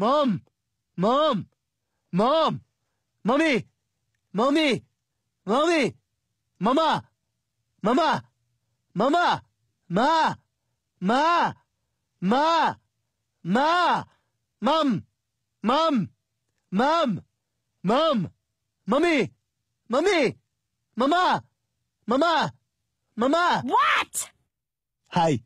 Mom! Mom! Mom! Mommy! Mommy! Mommy! Mama! Mama! Mama! Ma! Ma! Ma! Ma! Mom! Mom! Mom! Mom! mommy, mommy, Mama! Mama! Mama! What? Hi.